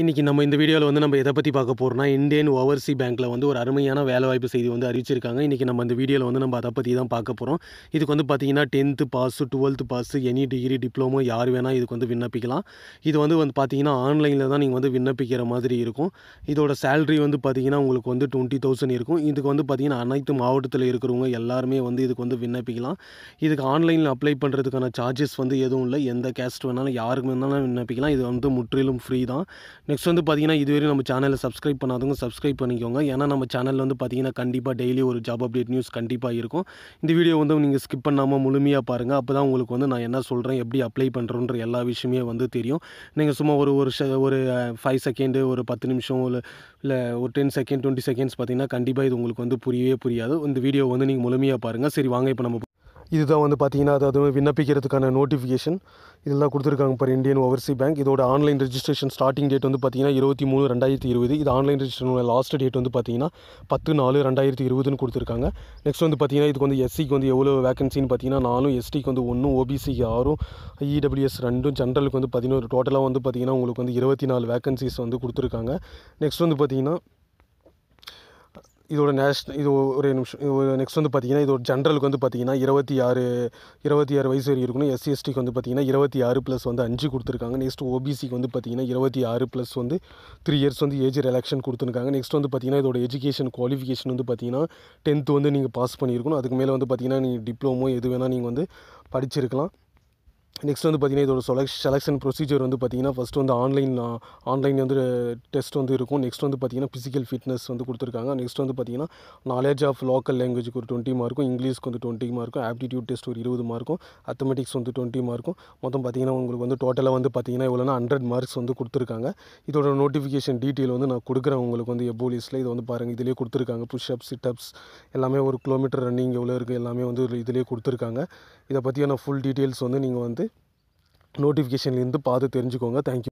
இன்றைக்கி நம்ம இந்த வீடியோவில் வந்து நம்ம எதை பற்றி பார்க்க போகிறோம்னா இந்தியன் ஓவர்சி பேங்க்கில் வந்து ஒரு அருமையான வேலைவாய்ப்பு செய்தி வந்து அறிவிச்சிருக்காங்க இன்றைக்கி நம்ம இந்த வீடியோவில் வந்து நம்ம அதை பற்றி தான் பார்க்க போகிறோம் இதுக்கு வந்து பார்த்திங்கன்னா tenth pass twelfth pass any degree diploma யார் வேணால் இதுக்கு வந்து விண்ணப்பிக்கலாம் இது வந்து வந்து பார்த்திங்கன்னா ஆன்லைனில் தான் நீங்கள் வந்து விண்ணப்பிக்கிற மாதிரி இருக்கும் இதோட சேல்ரி வந்து பார்த்திங்கன்னா உங்களுக்கு வந்து டுவெண்ட்டி தௌசண்ட் இருக்கும் இதுக்கு வந்து பார்த்திங்கன்னா அனைத்து மாவட்டத்தில் இருக்கிறவங்க எல்லாருமே வந்து இதுக்கு வந்து விண்ணப்பிக்கலாம் இதுக்கு ஆன்லைனில் அப்ளை பண்ணுறதுக்கான சார்ஜஸ் வந்து எதுவும் இல்லை எந்த கேஸ்ட் வேணாலும் யாருக்கு வேணாலும் விண்ணப்பிக்கலாம் இது வந்து முற்றிலும் ஃப்ரீ தான் நெக்ஸ்ட் வந்து பார்த்தீங்கன்னா இதுவரையும் நம்ம சேனலை சப்ஸ்கிரைப் பண்ணாதவங்க சப்ஸ்கிரைப் பண்ணிக்கோங்க ஏன்னா நம்ம சேனலில் வந்து பார்த்தீங்கன்னா கண்டிப்பாக டெய்லி ஒரு ஜாப் அப்டேட் நியூஸ் கண்டிப்பாக இருக்கும் இந்த வீடியோ வந்து நீங்கள் ஸ்கிப் பண்ணாமல் முழுமையாக பாருங்கள் அப்போ தான் உங்களுக்கு வந்து நான் என்ன சொல்கிறேன் எப்படி அப்ளை பண்ணுறோன்ற எல்லா விஷயமே வந்து தெரியும் நீங்கள் சும்மா ஒரு ஒரு ஒரு ஃபைவ் செகண்டு ஒரு பத்து நிமிஷம் ஒரு இல்லை ஒரு டென் செகண்ட் டுவெண்ட்டி செகண்ட்ஸ் பார்த்திங்கன்னா கண்டிப்பாக இது உங்களுக்கு வந்து புரியவே புரியாது இந்த வீடியோ வந்து நீங்கள் முழுமையாக பாருங்கள் சரி வாங்க இப்போ நம்ம இதுதான் வந்து பார்த்திங்கன்னா அதாவது விண்ணப்பிக்கிறதுக்கான நோட்டிஃபிகேஷன் இதெல்லாம் கொடுத்துருக்காங்க பார் இந்தியன் ஓவர்சி பேங்க் இதோட ஆன்லைன் ரெஜிஸ்ட்ரேஷன் ஸ்டார்டிங் டேட் வந்து பார்த்திங்கன்னா இருபத்தி மூணு ரெண்டாயிரத்தி இருபது இது ஆன்லைன் ரெஜிஸ்ட்ரேஷனோட லாஸ்ட் டேட் வந்து பார்த்திங்கன்னா பத்து நாலு ரெண்டாயிரத்தி இருபதுன்னு கொடுத்துருக்காங்க நெக்ஸ்ட் வந்து பார்த்திங்கன்னா இதுக்கு வந்து எஸ்சிக்கு வந்து எவ்வளோ வேகன்சின்னு பார்த்திங்கன்னா நாலும் எஸ்டிக்கு வந்து ஒன்றும் ஓபிசிக்கு ஆறும் இடபிள்யூஎஸ் e ரெண்டும் ஜென்ரலுக்கு வந்து பார்த்திங்கன்னா டோட்டலாக வந்து பார்த்திங்கன்னா உங்களுக்கு வந்து இருபத்தி நாலு வேகன்சிஸ் வந்து கொடுத்துருக்காங்க நெக்ஸ்ட் வந்து பார்த்திங்கன்னா இதோட நேஷ்னல் இது ஒரு நிமிஷம் ஒரு நெக்ஸ்ட் வந்து பார்த்தீங்கன்னா இது ஒரு ஜென்ரலுக்கு வந்து பார்த்தீங்கன்னா இருபத்தி ஆறு இருபத்தி ஆறு வயசு வரைக்கும் இருக்கணும் எஸ்சி எஸ்டிக்கு வந்து பார்த்தீங்கன்னா இருபத்தி ஆறு ப்ளஸ் வந்து அஞ்சு கொடுத்துருக்காங்க நெக்ஸ்ட் ஓபிசிக்கு வந்து பார்த்திங்கன்னா இருபத்தி ஆறு ப்ளஸ் வந்து த்ரீ இயர்ஸ் வந்து ஏஜ் ரிலாக்ஷன் கொடுத்துருக்காங்க நெக்ஸ்ட் வந்து பார்த்திங்கன்னா இதோட எஜுகேஷன் குவாலிஃபிகேஷன் வந்து பார்த்தீங்கன்னா டென்த்து வந்து நீங்கள் பாஸ் பண்ணியிருக்கணும் அதுக்கு மேலே வந்து பார்த்தீங்கன்னா நீங்கள் டிப்ளமோ எது வேணால் நீங்கள் வந்து படிச்சிருக்கலாம் நெக்ஸ்ட் வந்து பார்த்திங்கன்னா இதோட செலக் செலெக்ஷன் ப்ரொசீஜர் வந்து பார்த்திங்கன்னா ஃபஸ்ட்டு வந்து ஆன்லைன் ஆன்லைன் வந்து டெஸ்ட் வந்து இருக்கும் நெக்ஸ்ட் வந்து பார்த்திங்கன்னா ஃபிசிக்கல் ஃபிட்னஸ் வந்து கொடுத்துருக்காங்க நெக்ஸ்ட் வந்து பார்த்திங்கன்னா நாலேஜ் ஆஃப் லோக்கல் லாங்குவேஜுக்கு ஒரு டுவெண்ட்டி மார்க்கும் இங்கிலீஷ்க்கு வந்து டுவெண்ட்டி மார்க்கும் ஆப்டிடியூட் டெஸ்ட் ஒரு இருபது மார்க்கும் அத்தமெட்டிக்ஸ் வந்து டுவெண்ட்டி மார்க்கும் மொத்தம் பார்த்திங்கன்னா உங்களுக்கு வந்து டோட்டலாக வந்து பார்த்திங்கன்னா இவ்வளோனா ஹண்ட்ரட் மார்க்ஸ் வந்து கொடுத்துருக்காங்க இதோட நோட்டிஃபிகேஷன் டீட்டெயில் வந்து நான் கொடுக்குறேன் உங்களுக்கு வந்து எப்போ லிஸ்ட்டில் இதை வந்து பாருங்கள் இதிலே கொடுத்துருக்காங்க புஷ் அப் சிட் அப்ஸ் எல்லாமே ஒரு கிலோமீட்டர் ரன்னிங் எவ்வளோ இருக்குது எல்லாமே வந்து இதிலே கொடுத்துருக்காங்க இதை பற்றியான ஃபுல் டீட்டெயில்ஸ் வந்து நீங்கள் வந்து நோட்டிஃபிகேஷன்லேருந்து பார்த்து தெரிஞ்சுக்கோங்க தேங்க்யூ